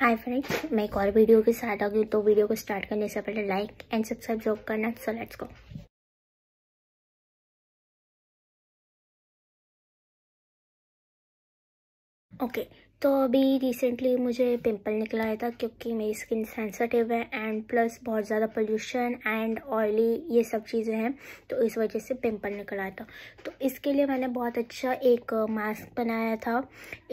hi friends मैं एक और वीडियो के साथ आ गई तो वीडियो को स्टार्ट करने से पहले लाइक एंड सब्सक्राइब जरूर करना सो लेट्स गो ओके तो अभी रिसेंटली मुझे पिंपल निकला आया था क्योंकि मेरी स्किन सेंसिटिव है एंड प्लस बहुत ज़्यादा पोल्यूशन एंड ऑयली ये सब चीज़ें हैं तो इस वजह से पिंपल निकला आया था तो इसके लिए मैंने बहुत अच्छा एक मास्क बनाया था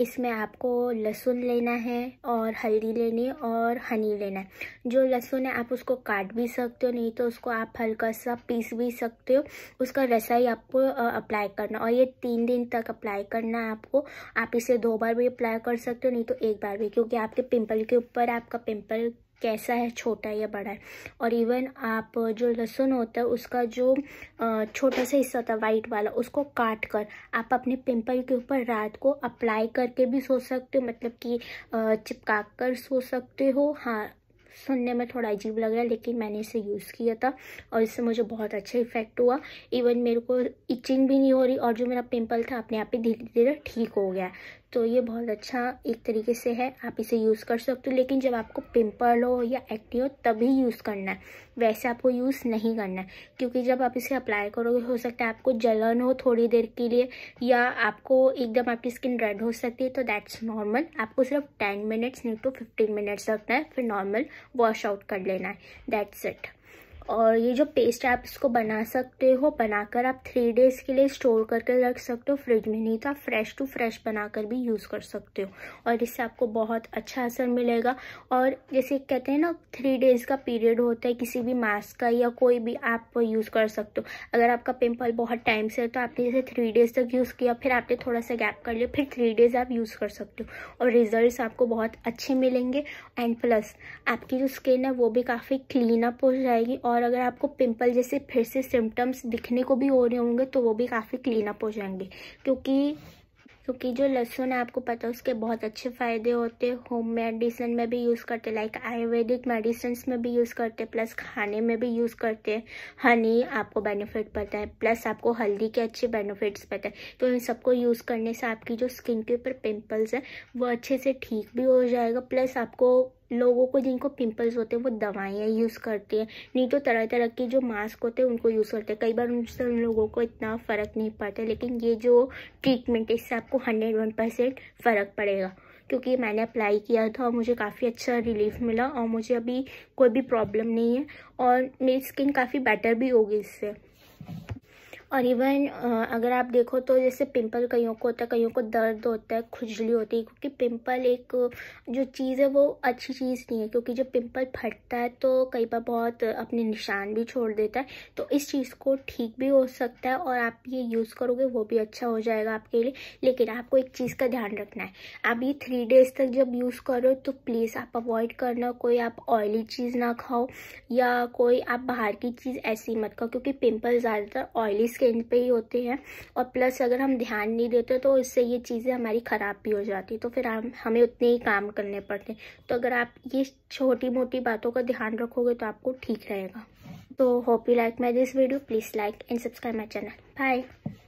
इसमें आपको लहसुन लेना है और हल्दी लेनी और हनी लेना है जो लहसुन है आप उसको काट भी सकते हो नहीं तो उसको आप हल्का सा पीस भी सकते हो उसका रसा ही आपको अप्लाई करना और ये तीन दिन तक अप्लाई करना है आपको आप इसे दो बार भी अप्लाई कर कर सकते हो नहीं तो एक बार भी क्योंकि आपके पिंपल के ऊपर आपका पिंपल कैसा है छोटा है या बड़ा है और इवन आप जो लहसुन होता है उसका जो छोटा सा हिस्सा होता है वाइट वाला उसको काट कर आप अपने पिंपल के ऊपर रात को अप्लाई करके भी सो सकते हो मतलब कि चिपका कर सो सकते हो हाँ सुनने में थोड़ा अजीब लग रहा है लेकिन मैंने इसे यूज़ किया था और इससे मुझे बहुत अच्छा इफेक्ट हुआ इवन मेरे को इचिंग भी नहीं हो रही और जो मेरा पिंपल था अपने आप ही धीरे धीरे ठीक हो गया तो ये बहुत अच्छा एक तरीके से है आप इसे यूज़ कर सकते हो लेकिन जब आपको पिंपल हो या एक्टिव हो तभी यूज़ करना है वैसे आपको यूज़ नहीं करना है क्योंकि जब आप इसे अप्लाई करोगे हो सकता है आपको जलन हो थोड़ी देर के लिए या आपको एकदम आपकी स्किन रेड हो सकती है तो दैट्स नॉर्मल आपको सिर्फ टेन मिनट्स नहीं तो फिफ्टीन मिनट्स लगता है फिर नॉर्मल वॉश आउट कर लेना है दैट्स इट और ये जो पेस्ट आप इसको बना सकते हो बनाकर आप थ्री डेज़ के लिए स्टोर करके रख सकते हो फ्रिज में नहीं तो आप फ्रेश टू फ्रेश बनाकर भी यूज़ कर सकते हो और इससे आपको बहुत अच्छा असर मिलेगा और जैसे कहते हैं ना थ्री डेज़ का पीरियड होता है किसी भी मास्क का या कोई भी आप यूज़ कर सकते हो अगर आपका पिम्पल बहुत टाइम से है तो आपने जैसे थ्री डेज़ तक यूज़ किया फिर आपने थोड़ा सा गैप कर लिया फिर थ्री डेज़ आप यूज़ कर सकते हो और रिजल्ट आपको बहुत अच्छे मिलेंगे एंड प्लस आपकी जो स्किन है वो भी काफ़ी क्लीन अप हो जाएगी और और अगर आपको पिंपल जैसे फिर से सिम्टम्स दिखने को भी हो रहे होंगे तो वो भी काफ़ी क्लीन अप हो जाएंगे क्योंकि क्योंकि जो लहसुन है आपको पता है उसके बहुत अच्छे फ़ायदे होते हैं होम मेडिसिन में भी यूज़ करते लाइक आयुर्वेदिक मेडिसिन में भी यूज़ करते प्लस खाने में भी यूज़ करते हनी आपको बेनिफिट पता है प्लस आपको हल्दी के अच्छे बेनिफिट्स पता है तो इन सबको यूज़ करने से आपकी जो स्किन के ऊपर पिंपल्स हैं वो अच्छे से ठीक भी हो जाएगा प्लस आपको लोगों को जिनको पिंपल्स होते हैं वो दवाइयाँ यूज़ करते हैं नहीं तो तरह तरह के जो मास्क होते हैं उनको यूज़ करते हैं कई बार उनसे उन लोगों को इतना फ़र्क नहीं पड़ता लेकिन ये जो ट्रीटमेंट है इससे आपको हंड्रेड वन परसेंट फ़र्क पड़ेगा क्योंकि मैंने अप्लाई किया था और मुझे काफ़ी अच्छा रिलीफ मिला और मुझे अभी कोई भी प्रॉब्लम नहीं है और मेरी स्किन काफ़ी बेटर भी होगी इससे और इवन अगर आप देखो तो जैसे पिंपल कईयों को होता है कईयों को दर्द होता है खुजली होती है क्योंकि पिंपल एक जो चीज़ है वो अच्छी चीज़ नहीं है क्योंकि जब पिंपल फटता है तो कई बार बहुत अपने निशान भी छोड़ देता है तो इस चीज़ को ठीक भी हो सकता है और आप ये यूज़ करोगे वो भी अच्छा हो जाएगा आपके लिए लेकिन आपको एक चीज़ का ध्यान रखना है आप ये थ्री डेज तक जब यूज़ करो तो प्लीज़ आप अवॉइड करना कोई आप ऑयली चीज़ ना खाओ या कोई आप बाहर की चीज़ ऐसी मत खाओ क्योंकि पिम्पल ज़्यादातर ऑयली चीज़ एंड पे ही होते हैं और प्लस अगर हम ध्यान नहीं देते तो इससे ये चीज़ें हमारी ख़राब भी हो जाती तो फिर हम हमें उतने ही काम करने पड़ते तो अगर आप ये छोटी मोटी बातों का ध्यान रखोगे तो आपको ठीक रहेगा तो hope you like my this video please like and subscribe my channel bye